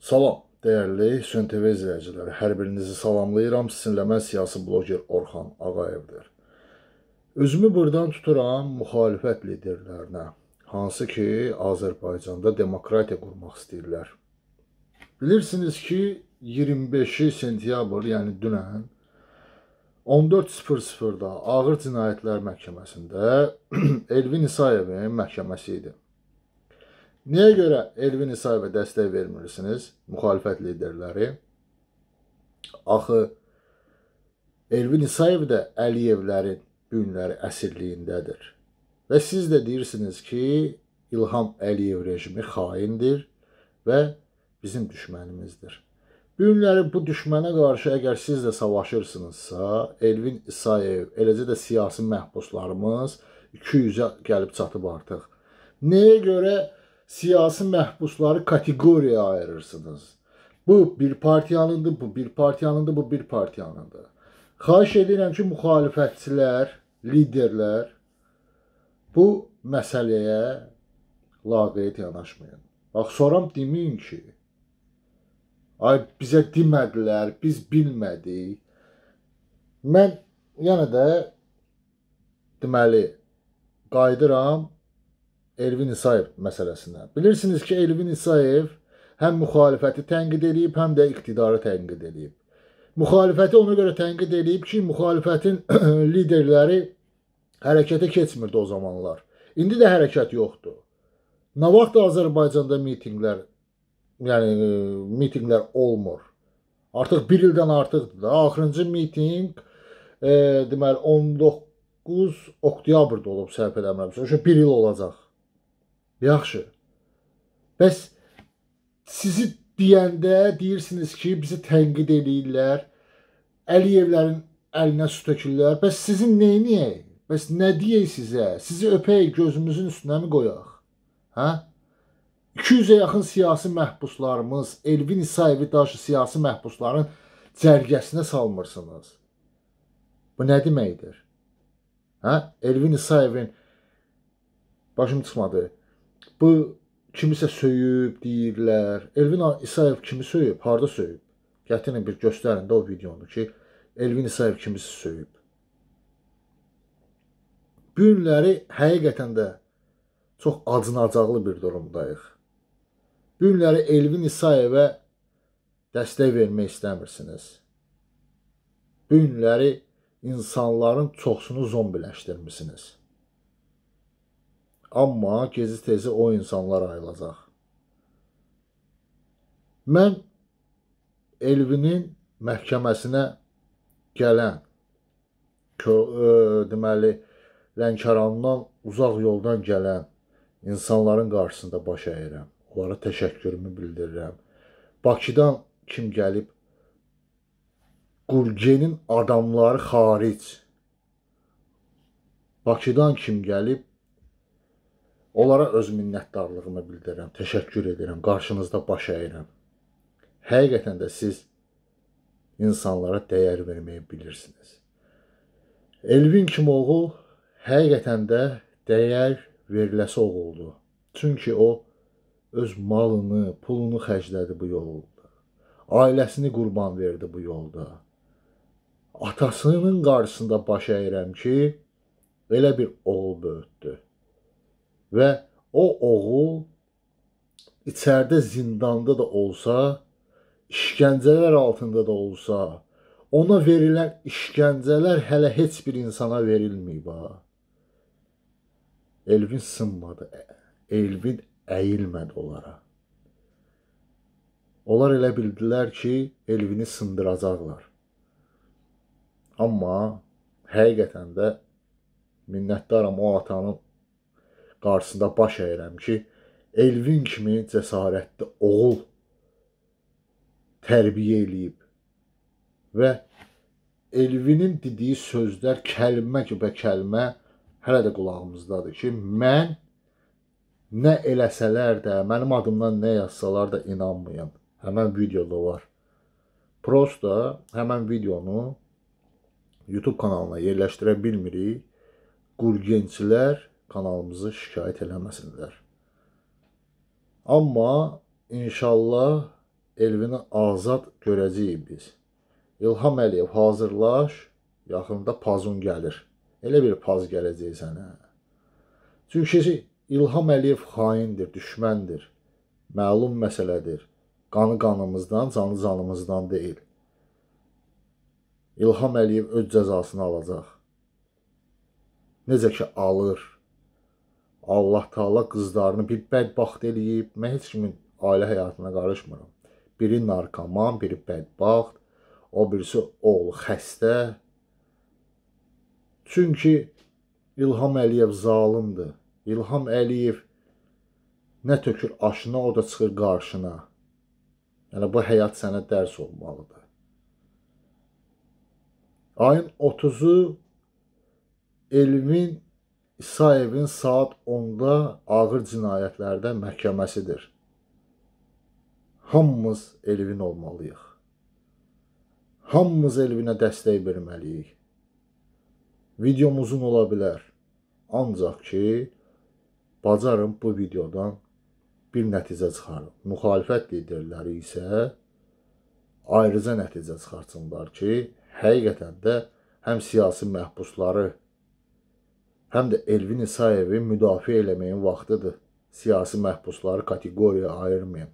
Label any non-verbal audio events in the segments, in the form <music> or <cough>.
Salam, dəyərli Sön TV izləyiciləri. Hər birinizi salamlayıram. Sizinlə mən siyasi bloger Orxan Ağayevdir. Özümü burdan tuturam müxalifət liderlərinə, hansı ki, Azərbaycanda demokratiya qurmaq istəyirlər. Bilirsiniz ki, 25-i sentyabr, yəni dünən 14:00-da Ağır Cinayətlər Məhkəməsində <clears throat> Elvin İsayevin məhkəməsi idi. Niyə görə Elvin İsayevə dəstək vermirsiniz, müxalifət liderləri? Axı, Elvin İsayev də Əliyevlərin günləri əsirliyindədir. Və siz də deyirsiniz ki, İlham Əliyev rejimi xaindir və bizim düşmənimizdir. Bu günləri bu düşmənə qarşı əgər siz də savaşırsınızsa, Elvin İsayev, eləcə də siyasi məhbuslarımız 200-ə gəlib çatıb artıq. Nəyə görə siyasi məhbusları kateqoriyaya ayırırsınız. Bu bir partiyanındır, bu bir partiyanındır, bu bir partiyanındır. Xahiş edirəm ki, müxalifətçilər, liderlər bu məsələyə laqeyd yanaşmayın. Bax, soram deməyin ki, ay bizə demədilər, biz bilmədik. Mən yenə yəni də deməli qayıdıram Elvin İsayev məsələsinə. Bilirsiniz ki, Elvin İsayev həm müxalifəti tənqid edib, həm də iqtidarı tənqid edib. Müxalifəti ona görə tənqid edib ki, müxalifətin <clears throat> liderləri hərəkətə keçmirdi o zamanlar. İndi də hərəkət yoxdur. Nə vaxt Azərbaycanda mitinqlər, yəni e, mitinqlər olmur. Artıq 1 ildən artıqdır da. Axırıncı mitinq e, deməli 19 oktyabrda olub səhv eləmirəmsə. Şu 1 il olacaq. Yaxşı. Bəs sizi deyəndə deyirsiniz ki, bizi tənqid eləyirlər. Əliyevlərin əlinə su tökürlər. Bəs sizin neyiniyək? Bəs nə deyək sizə? Sizi öpək gözümüzün üstünə mi qoyaq? Hə? 200-ə yaxın siyasi məhbuslarımız, Elvin İsayevi daşı siyasi məhbusların cərgəsinə salmırsınız. Bu nə deməkdir? Hə? Elvin İsayevin başım çıxmadı bu kimisə söyüb deyirlər. Elvin İsayev kimi söyüb? Harda söyüb? Gətirin bir göstərin də o videonu ki, Elvin İsayev kimisi söyüb. Bu günləri həqiqətən də çox acınacaqlı bir durumdayıq. Bu günləri Elvin İsayevə dəstək vermək istəmirsiniz. Bu günləri insanların çoxsunu zombiləşdirmisiniz. Amma gezi-tezi o insanlar ayılacaq. Mən Elvinin məhkəməsinə gələn kö, ə, e, deməli Lənkərandan uzaq yoldan gələn insanların qarşısında baş əyirəm. Onlara təşəkkürümü bildirirəm. Bakıdan kim gəlib? Qurgenin adamları xaric. Bakıdan kim gəlib? Onlara öz minnətdarlığımı bildirirəm, təşəkkür edirəm, qarşınızda baş əyirəm. Həqiqətən də siz insanlara dəyər verməyi bilirsiniz. Elvin kimi oğul həqiqətən də dəyər veriləsi oğuldu. Çünki o öz malını, pulunu xərclədi bu yolda. Ailəsini qurban verdi bu yolda. Atasının qarşısında baş əyirəm ki, elə bir oğul böyütdü. Və o oğul içəridə zindanda da olsa, işgəncələr altında da olsa, ona verilən işgəncələr hələ heç bir insana verilməyib ha. Elvin sınmadı. Elvin əyilmədi onlara. Onlar elə bildilər ki, Elvini sındıracaqlar. Amma həqiqətən də minnətdaram o atanın qarşısında baş əyirəm ki, Elvin kimi cəsarətli oğul tərbiyə eləyib və Elvinin dediyi sözlər kəlmə və kəlmə hələ də qulağımızdadır ki, mən nə eləsələr də, mənim adımdan nə yazsalar da inanmayın. Həmən videoda var. Prosta həmən videonu YouTube kanalına yerləşdirə bilmirik. Qurgençilər kanalımızı şikayət eləməsinlər. Amma inşallah Elvini azad görəcəyik biz. İlham Əliyev hazırlaş, yaxında pazun gəlir. Elə bir paz gələcək sənə. Çünki İlham Əliyev xaindir, düşməndir. Məlum məsələdir. Qanı qanımızdan, canı canımızdan deyil. İlham Əliyev öz cəzasını alacaq. Necə ki alır. Allah Taala qızlarını bir bədbəxt eləyib. Mən heç kimin ailə həyatına qarışmıram. Biri narkoman, biri bədbəxt, o birisi oğlu xəstə. Çünki İlham Əliyev zalımdır. İlham Əliyev nə tökür aşına, o da çıxır qarşına. Yəni bu həyat sənə dərs olmalıdır. Ayın 30-u Elvin İsayevin saat 10-da ağır cinayətlərdə məhkəməsidir. Hamımız Elvin olmalıyıq. Hamımız Elvinə dəstək verməliyik. Videom uzun ola bilər. Ancaq ki, bacarın bu videodan bir nəticə çıxarın. Müxalifət liderləri isə ayrıca nəticə çıxartsınlar ki, həqiqətən də həm siyasi məhbusları həm də Elvin İsayevi müdafiə eləməyin vaxtıdır. Siyasi məhbusları kateqoriyaya ayırmayın.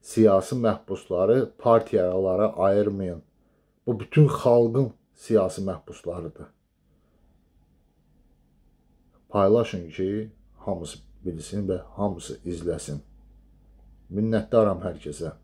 Siyasi məhbusları partiyalara ayırmayın. Bu bütün xalqın siyasi məhbuslarıdır. Paylaşın ki, hamısı bilsin və hamısı izləsin. Minnətdaram hər kəsə.